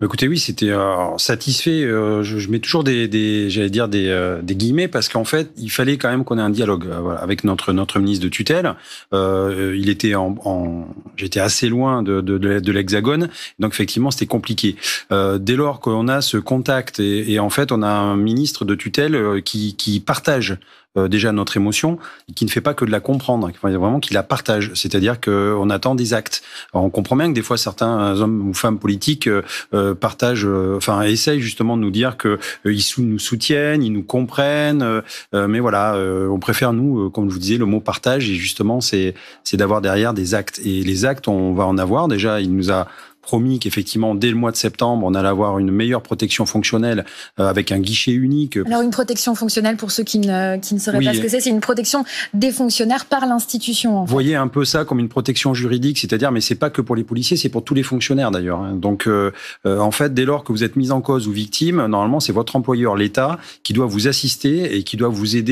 Bah, écoutez, oui, c'était euh, satisfait. Euh, je, je, mets toujours des, des j'allais dire des, euh, des, guillemets parce qu'en fait, il fallait quand même qu'on ait un dialogue voilà, avec notre notre ministre de tutelle. il était en, en j'étais assez loin de de, de, l'hexagone, donc effectivement, c'était compliqué. dès lors qu'on a ce contact et, et, en fait, on a un ministre de tutelle qui qui partage euh, déjà notre émotion, qui ne fait pas que de la comprendre, vraiment qui la partage. C'est-à-dire qu'on attend des actes. on comprend bien que des fois certains hommes ou femmes politiques euh, euh, partagent, enfin essayent justement de nous dire que ils nous soutiennent, ils nous comprennent, mais voilà, on préfère nous, comme je vous disais, le mot partage. Et justement, c'est c'est d'avoir derrière des actes. Et les actes, on va en avoir déjà. Il nous a promis qu'effectivement, dès le mois de septembre, on allait avoir une meilleure protection fonctionnelle euh, avec un guichet unique. Alors, une protection fonctionnelle, pour ceux qui ne, qui ne sauraient pas ce que c'est, c'est une protection des fonctionnaires par l'institution. Vous voyez un peu ça comme une protection juridique, c'est-à-dire, mais c'est pas que pour les policiers, c'est pour tous les fonctionnaires d'ailleurs. Hein. Donc, euh, euh, en fait, dès lors que vous êtes mis en cause ou victime, normalement, c'est votre employeur, l'État, qui doit vous assister et qui doit vous aider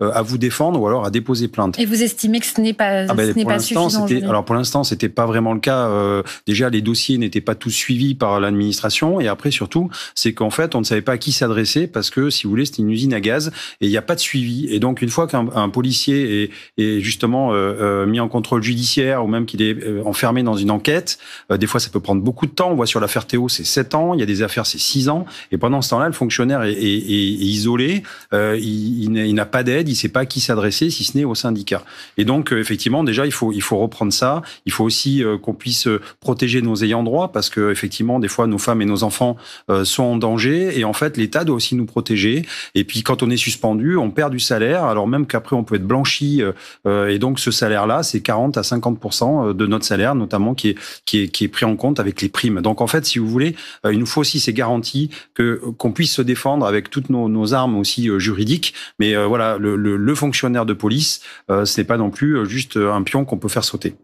à vous défendre ou alors à déposer plainte. Et vous estimez que ce n'est pas, ah ben, ce n'est pas suffisant Alors, pour l'instant, c'était pas vraiment le cas. déjà, les dossiers n'étaient pas tous suivis par l'administration. Et après, surtout, c'est qu'en fait, on ne savait pas à qui s'adresser parce que, si vous voulez, c'était une usine à gaz et il n'y a pas de suivi. Et donc, une fois qu'un policier est, justement euh, euh, mis en contrôle judiciaire ou même qu'il est euh, enfermé dans une enquête, des fois, ça peut prendre beaucoup de temps. On voit sur l'affaire Théo, c'est 7 ans. Il y a des affaires, c'est 6 ans. Et pendant ce temps-là, le fonctionnaire est, isolé. il, n'a pas d'aide. Il ne sait pas à qui s'adresser, si ce n'est au syndicat. Et donc, effectivement, déjà, il faut, il faut reprendre ça. Il faut aussi qu'on puisse protéger nos ayant droit parce que effectivement des fois nos femmes et nos enfants euh, sont en danger et en fait l'État doit aussi nous protéger et puis quand on est suspendu on perd du salaire alors même qu'après on peut être blanchi euh, euh, et donc ce salaire là c'est 40 à 50 de notre salaire notamment qui est qui est qui est pris en compte avec les primes donc en fait si vous voulez il nous faut aussi ces garanties que qu'on puisse se défendre avec toutes nos, armes aussi juridiques mais voilà le, fonctionnaire de police ce n'est pas non plus juste un pion qu'on peut faire sauter.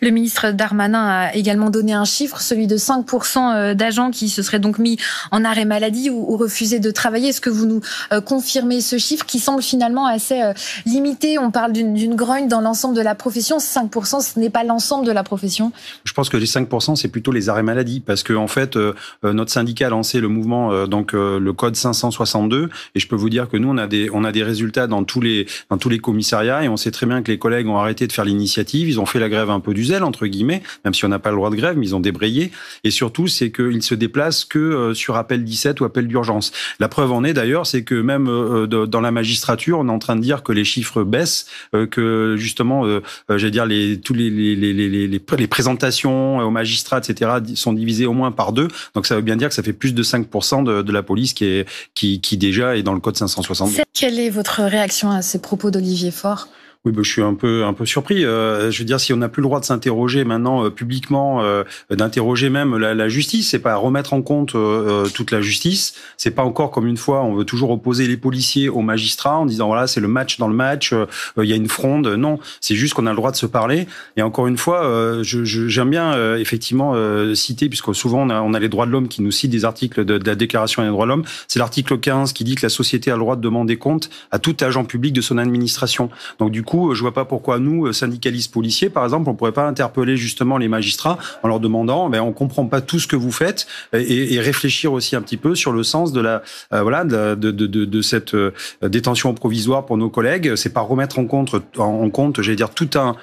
Le ministre Darmanin a également donné un chiffre, celui de 5% euh, d'agents qui se seraient donc mis en arrêt maladie ou, refusés de travailler. Est-ce que vous nous euh, confirmez ce chiffre qui semble finalement assez euh, limité On parle d'une grogne dans l'ensemble de la profession. 5%, ce n'est pas l'ensemble de la profession. Je pense que les 5%, c'est plutôt les arrêts maladie parce que en fait, notre syndicat a lancé le mouvement, donc le code 562, et je peux vous dire que nous, on a des, on a des résultats dans tous les, dans tous les commissariats, et on sait très bien que les collègues ont arrêté de faire l'initiative, ils ont fait la grève un peu du zèle, entre guillemets, même si on n'a pas le droit de grève, mais ils ont débrayé. Et surtout, c'est qu'ils se déplacent que euh, sur appel 17 ou appel d'urgence. La preuve en est d'ailleurs, c'est que même euh, euh, dans la magistrature, on est en train de dire que les chiffres baissent, que justement, j'allais dire, les, tous les, les, les, les, les présentations aux magistrats, etc., sont divisées au moins par deux. Donc ça veut bien dire que ça fait plus de 5% de, de, la police qui, est, qui, qui déjà est dans le code 560. Quelle est votre réaction à ces propos d'Olivier Faure oui, ben je suis un peu un peu surpris. Euh, je veux dire, si on n'a plus le droit de s'interroger maintenant euh, publiquement, euh, d'interroger même la, la justice, c'est pas remettre en compte euh, euh, toute la justice. C'est pas encore comme une fois, on veut toujours opposer les policiers aux magistrats en disant voilà, c'est le match dans le match. Il y a une fronde. Non, c'est juste qu'on a le droit de se parler. Et encore une fois, j'aime je, bien effectivement citer, puisque souvent on a, on a les droits de l'homme qui nous citent des articles de, la Déclaration des droits de l'homme. C'est l'article 15 qui dit que la société a le droit de demander compte à tout agent public de son administration. Donc du coup je vois pas pourquoi nous, euh, syndicalistes policiers, par exemple, on pourrait pas interpeller justement les magistrats en leur demandant, eh ben, on comprend pas tout ce que vous faites euh, et, réfléchir aussi un petit peu sur le sens de la, euh, voilà, de, de, cette détention provisoire pour nos collègues. C'est pas remettre en compte, en, compte, j'allais dire tout un,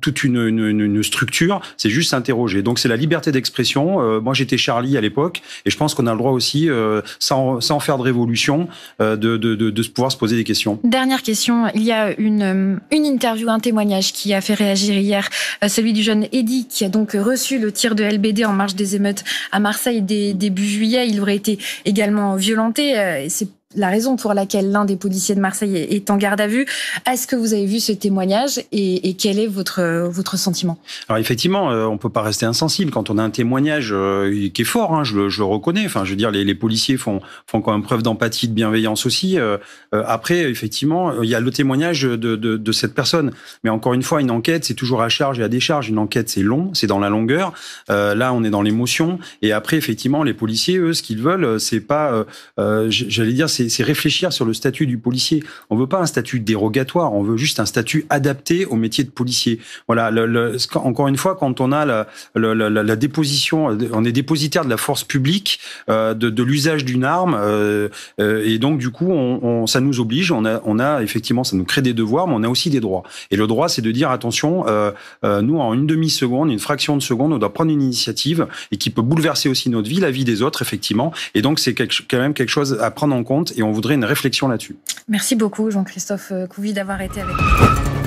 toute une, structure. C'est juste s'interroger. Donc c'est la liberté d'expression. moi, j'étais Charlie à l'époque et je pense qu'on a le droit aussi, sans, sans faire de révolution, de, de, de pouvoir se poser des questions. Dernière question. Il y a une euh, une, interview, un témoignage qui a fait réagir hier, euh, celui du jeune Eddy qui a donc euh, reçu le tir de LBD en marge des émeutes à Marseille des début juillet. Il aurait été également violenté. C'est la raison pour laquelle l'un des policiers de Marseille est en garde à vue. Est-ce que vous avez vu ce témoignage et, quel est votre, votre sentiment Alors effectivement, euh, on ne peut pas rester insensible quand on a un témoignage euh, qui est fort, hein, je, le, reconnais. Enfin, je veux dire, les, policiers font, font quand même preuve d'empathie, de bienveillance aussi. Euh, après, effectivement, il y a le témoignage de, cette personne. Mais encore une fois, une enquête, c'est toujours à charge et à décharge. Une enquête, c'est long, c'est dans la longueur. là, on est dans l'émotion. Et après, effectivement, les policiers, eux, ce qu'ils veulent, c'est pas, j'allais dire, c'est c'est réfléchir sur le statut du policier. On veut pas un statut dérogatoire, on veut juste un statut adapté au métier de policier. Voilà. Le, encore une fois, quand on a la, la, la, déposition, on est dépositaire de la force publique, euh, de, de l'usage d'une arme, euh, euh, et donc du coup, on, on, ça nous oblige. On a, on a effectivement, ça nous crée des devoirs, mais on a aussi des droits. Et le droit, c'est de dire attention, nous en une demi seconde, une fraction de seconde, on doit prendre une initiative et qui peut bouleverser aussi notre vie, la vie des autres, effectivement. Et donc, c'est quand même quelque chose à prendre en compte et on voudrait une réflexion là-dessus. Merci beaucoup Jean-Christophe Couvi euh, d'avoir été avec nous.